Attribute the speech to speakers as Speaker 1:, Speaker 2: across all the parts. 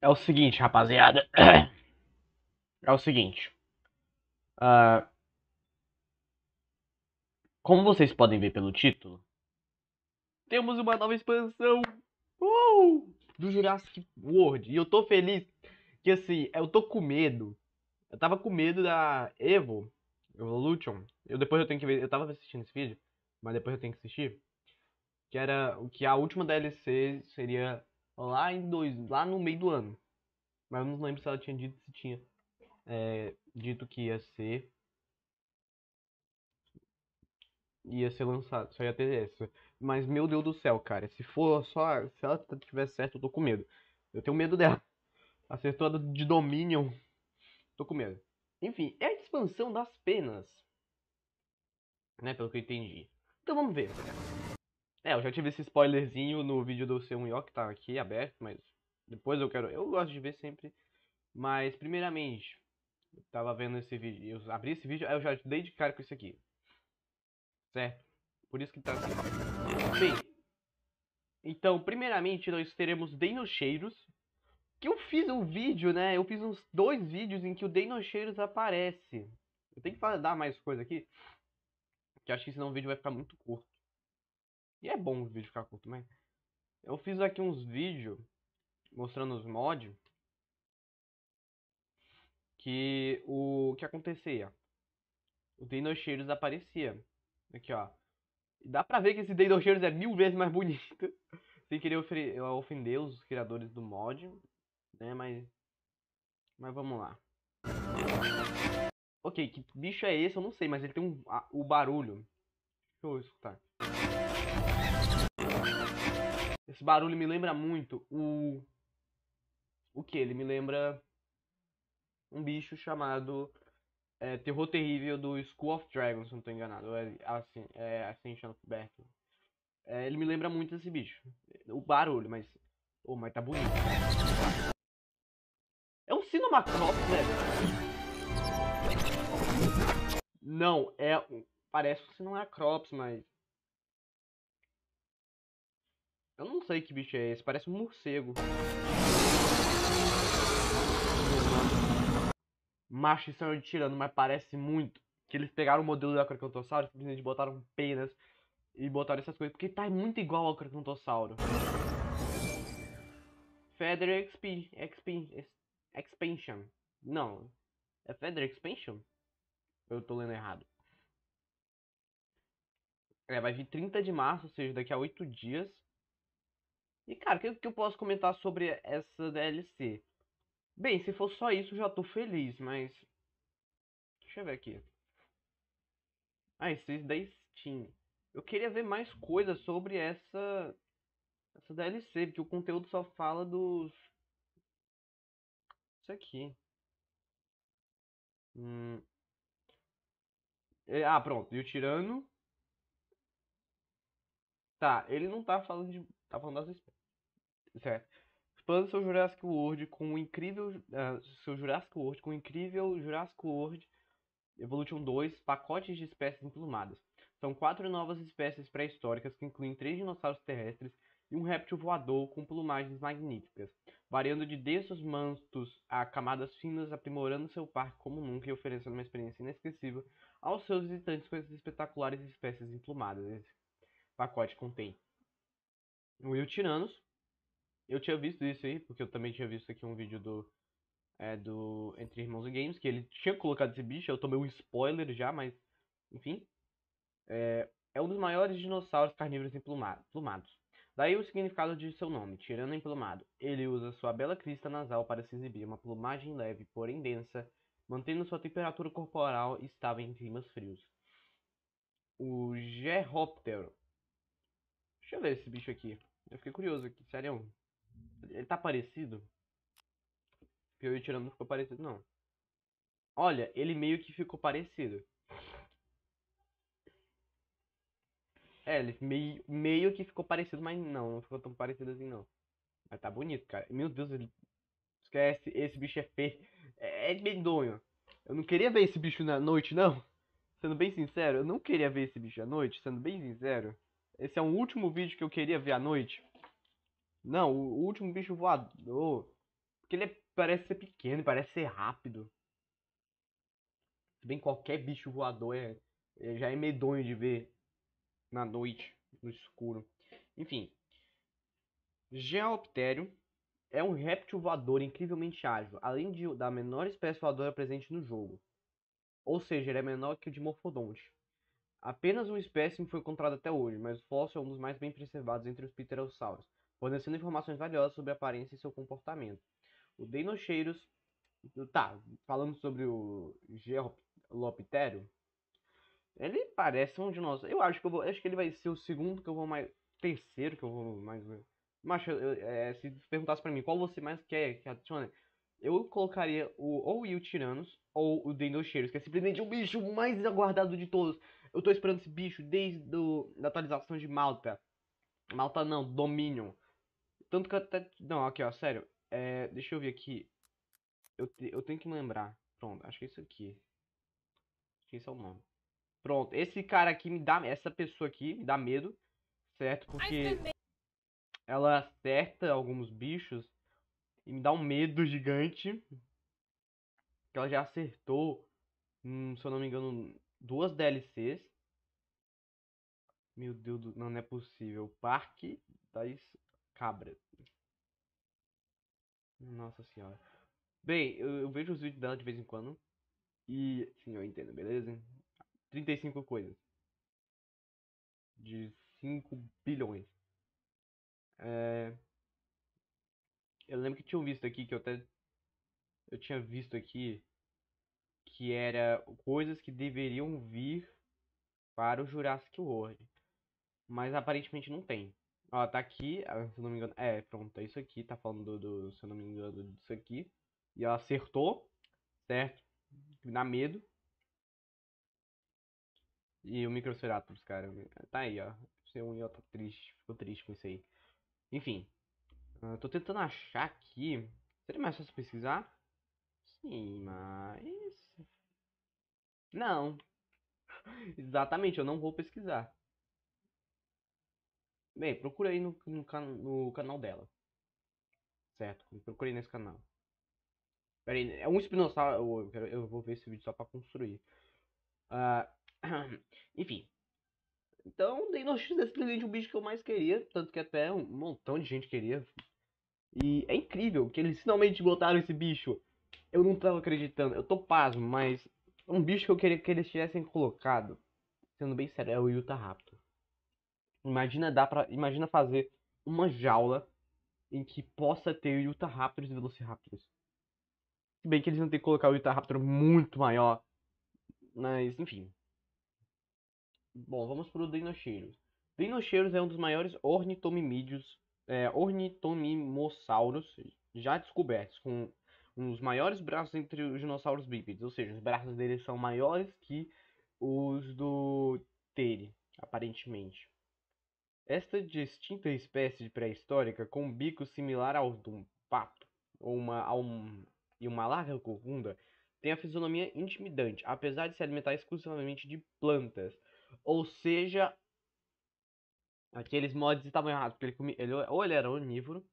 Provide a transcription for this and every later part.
Speaker 1: É o seguinte, rapaziada. É o seguinte. Uh, como vocês podem ver pelo título, temos uma nova expansão uh, do Jurassic World. E eu tô feliz que, assim, eu tô com medo. Eu tava com medo da Evo, Evolution. Eu depois eu tenho que ver, eu tava assistindo esse vídeo, mas depois eu tenho que assistir. Que era o que a última DLC seria lá em dois, lá no meio do ano. Mas eu não lembro se ela tinha dito se tinha é, dito que ia ser ia ser lançado, só ia ter essa. Mas meu Deus do céu, cara, se for só se ela tiver certo, eu tô com medo. Eu tenho medo dela. Acertou de Dominion. Tô com medo. Enfim, é a expansão das penas. Né, pelo que eu entendi. Então vamos ver. É, eu já tive esse spoilerzinho no vídeo do seu Munho que tá aqui aberto, mas depois eu quero. Eu gosto de ver sempre. Mas, primeiramente, eu tava vendo esse vídeo. Eu abri esse vídeo, aí eu já dei de cara com isso aqui. Certo? Por isso que tá assim. Bem, então, primeiramente, nós teremos cheiros Que eu fiz um vídeo, né? Eu fiz uns dois vídeos em que o cheiros aparece. Eu tenho que dar mais coisa aqui. Que acho que senão o vídeo vai ficar muito curto. E é bom o vídeo ficar curto, mas... Eu fiz aqui uns vídeos mostrando os mods. Que o que acontecia? O Dino Cheiros aparecia. Aqui, ó. E dá pra ver que esse Dino Cheiros é mil vezes mais bonito. Sem querer ofender os criadores do mod. Né, mas... Mas vamos lá. Ok, que bicho é esse? Eu não sei, mas ele tem um, a, o barulho. Deixa eu escutar. Esse barulho me lembra muito o. O que? Ele me lembra um bicho chamado é, Terror Terrível do School of Dragons, se não estou enganado. É assim, é assim chama é, Ele me lembra muito esse bicho. O barulho, mas. Oh, mas tá bonito. É um sino macrops, velho. Né? Não, é. Parece que um sino macrops, é mas. Eu não sei que bicho é esse, parece um morcego. Macho, estão é tirando, mas parece muito que eles pegaram o modelo do Acrocantossauro simplesmente botaram penas e botaram essas coisas, porque tá muito igual ao Acrocantossauro. Feather Expansion. Não, é Feather Expansion? Eu tô lendo errado. É, vai vir 30 de março, ou seja, daqui a 8 dias. E cara, o que, que eu posso comentar sobre essa DLC? Bem, se for só isso, já tô feliz, mas. Deixa eu ver aqui. Ah, isso é da Steam. Eu queria ver mais coisas sobre essa. Essa DLC, porque o conteúdo só fala dos. Isso aqui. Hum. É, ah, pronto. E o Tirano. Tá, ele não tá falando de. Tá falando das espécies. Certo. seu Jurassic World com o incrível. Uh, seu Jurassic World com o incrível Jurassic World Evolution 2 pacotes de espécies emplumadas. São quatro novas espécies pré-históricas que incluem três dinossauros terrestres e um réptil voador com plumagens magníficas, variando de densos mantos a camadas finas, aprimorando seu parque como nunca e oferecendo uma experiência inesquecível aos seus visitantes com essas espetaculares espécies emplumadas. Esse pacote contém o Will Tiranos, eu tinha visto isso aí, porque eu também tinha visto aqui um vídeo do. É, do Entre Irmãos e Games, que ele tinha colocado esse bicho, eu tomei um spoiler já, mas. Enfim. É, é um dos maiores dinossauros carnívoros emplumados. Assim, Daí o significado de seu nome, tirando Emplumado. Ele usa sua bela crista nasal para se exibir, uma plumagem leve, porém densa, mantendo sua temperatura corporal estável em climas frios. O Geroptero. Deixa eu ver esse bicho aqui. Eu fiquei curioso aqui, sério. Ele tá parecido? Piauí tirando não ficou parecido, não. Olha, ele meio que ficou parecido. É, ele meio, meio que ficou parecido, mas não, não ficou tão parecido assim, não. Mas tá bonito, cara. Meu Deus, ele... esquece, esse bicho é feio. É, é medonho. Eu não queria ver esse bicho na noite, não. Sendo bem sincero, eu não queria ver esse bicho à noite, sendo bem sincero. Esse é o último vídeo que eu queria ver à noite. Não, o último bicho voador. Porque ele é, parece ser pequeno, parece ser rápido. Se bem qualquer bicho voador é, é, já é medonho de ver na noite, no escuro. Enfim. Geoptério é um réptil voador incrivelmente ágil, além de, da menor espécie voadora presente no jogo. Ou seja, ele é menor que o de Morphodonte. Apenas um espécime foi encontrado até hoje, mas o fóssil é um dos mais bem preservados entre os pterossauros fornecendo informações valiosas sobre a aparência e seu comportamento. O Deinoseiros. Tá, falando sobre o Geoloptério. Ele parece um dinossauro. Eu acho que eu vou, acho que ele vai ser o segundo que eu vou mais. Terceiro que eu vou mais. Mas é, se perguntasse para mim qual você mais quer que adicione, eu colocaria o ou o Tiranos ou o Dendrocheiros, que é simplesmente o bicho mais aguardado de todos. Eu tô esperando esse bicho desde do, da atualização de Malta. Malta não, Dominion. Tanto que eu até. Não, aqui, ó, sério. É, deixa eu ver aqui. Eu, te... eu tenho que lembrar. Pronto, acho que é isso aqui. Acho que esse é o nome. Pronto, esse cara aqui me dá. Essa pessoa aqui me dá medo. Certo? Porque. Ela acerta alguns bichos. E me dá um medo gigante. Que ela já acertou. Hum, se eu não me engano, duas DLCs. Meu Deus do... Não, não é possível. O Parque das cabra. Nossa senhora. Bem, eu, eu, vejo os vídeos dela de vez em quando. E, sim, eu entendo, beleza? 35 coisas. De 5 bilhões. É... Eu lembro que tinha visto aqui, que eu até... Eu tinha visto aqui que era coisas que deveriam vir para o Jurassic World. Mas aparentemente não tem. Ó, tá aqui, ah, se não me engano. É, pronto, é isso aqui. Tá falando do, do se eu não me engano, disso aqui. E ela acertou, certo? Me dá medo. E o Microceratops, cara. Tá aí, ó. você um e ó, tá triste. Ficou triste com isso aí. Enfim. Uh, tô tentando achar aqui. Seria mais fácil pesquisar? Sim, mas. Não. Exatamente, eu não vou pesquisar. Bem, procura aí no, no, no canal dela. Certo? Procurei nesse canal. Pera aí, é um espinossauro. Eu, eu, vou ver esse vídeo só pra construir. Uh, enfim. Então, dei notícia desse presente um bicho que eu mais queria. Tanto que até um montão de gente queria. E é incrível que eles finalmente botaram esse bicho. Eu não tava acreditando. Eu tô pasmo, mas... É um bicho que eu queria que eles tivessem colocado. Sendo bem sério, é o yuta Raptor. Imagina dar para, imagina fazer uma jaula em que possa ter Utah e Velociraptors. Se bem que eles vão ter que colocar o Utah Raptor muito maior, mas enfim. Bom, vamos pro Dinocheiros. Dinocheiros é um dos maiores ornitomimídeos, é, ornitomimossauros já descobertos, com um dos maiores braços entre os dinossauros bípedes, ou seja, os braços deles são maiores que os do Tere, aparentemente. Esta distinta espécie pré-histórica com um bico similar ao de um pato ou uma, um, e uma larga corunda, tem a fisionomia intimidante, apesar de se alimentar exclusivamente de plantas. Ou seja, aqueles mods estavam errados, porque ele, comia, ele ou ele era onívoro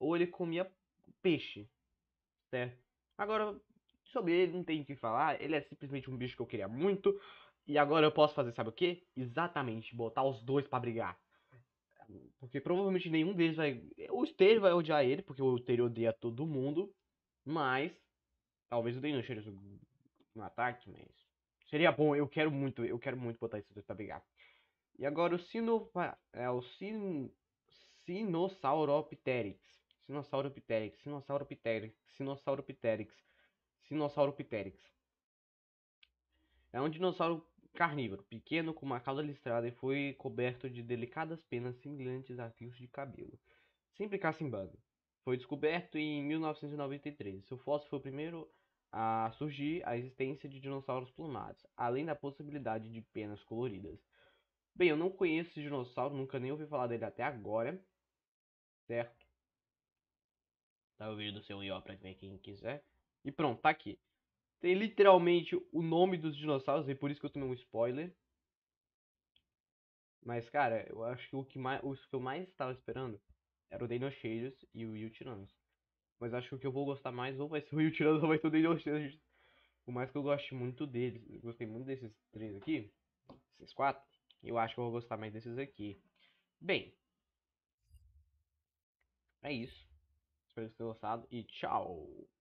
Speaker 1: ou ele comia peixe, certo? Agora, sobre ele não tem o que falar, ele é simplesmente um bicho que eu queria muito. E agora eu posso fazer, sabe o que? Exatamente, botar os dois para brigar. Porque provavelmente nenhum deles vai. O Esteiro vai odiar ele, porque o Esteiro odeia todo mundo. Mas. Talvez o Dejan seja um ataque, mas. Seria bom, eu quero muito, eu quero muito botar esses dois pra brigar. E agora o Sino. Ah, é o Sin, Sinosauropteryx. Sinosauropteryx, Sinosauropteryx, Sinosauropteryx, Sinosauropteryx. É um dinossauro Carnívoro, pequeno, com uma cauda listrada e foi coberto de delicadas penas semelhantes a fios de cabelo. Sempre cacimbando. Foi descoberto em 1993. Seu fóssil foi o primeiro a surgir a existência de dinossauros plumados, além da possibilidade de penas coloridas. Bem, eu não conheço esse dinossauro, nunca nem ouvi falar dele até agora. Certo? Tá o vídeo do seu IO pra ver quem quiser. E pronto, tá aqui. Tem literalmente o nome dos dinossauros, e por isso que eu tomei um spoiler. Mas, cara, eu acho que o que, mais, o que eu mais estava esperando era o Dinocheiros e o Yutiranos. Mas acho que o que eu vou gostar mais ou vai ser o Yutiranos ou vai ser o Dinocheiros. Por mais que eu goste muito deles, eu gostei muito desses três aqui, esses quatro, eu acho que eu vou gostar mais desses aqui. Bem, é isso. Espero que vocês tenham gostado e tchau!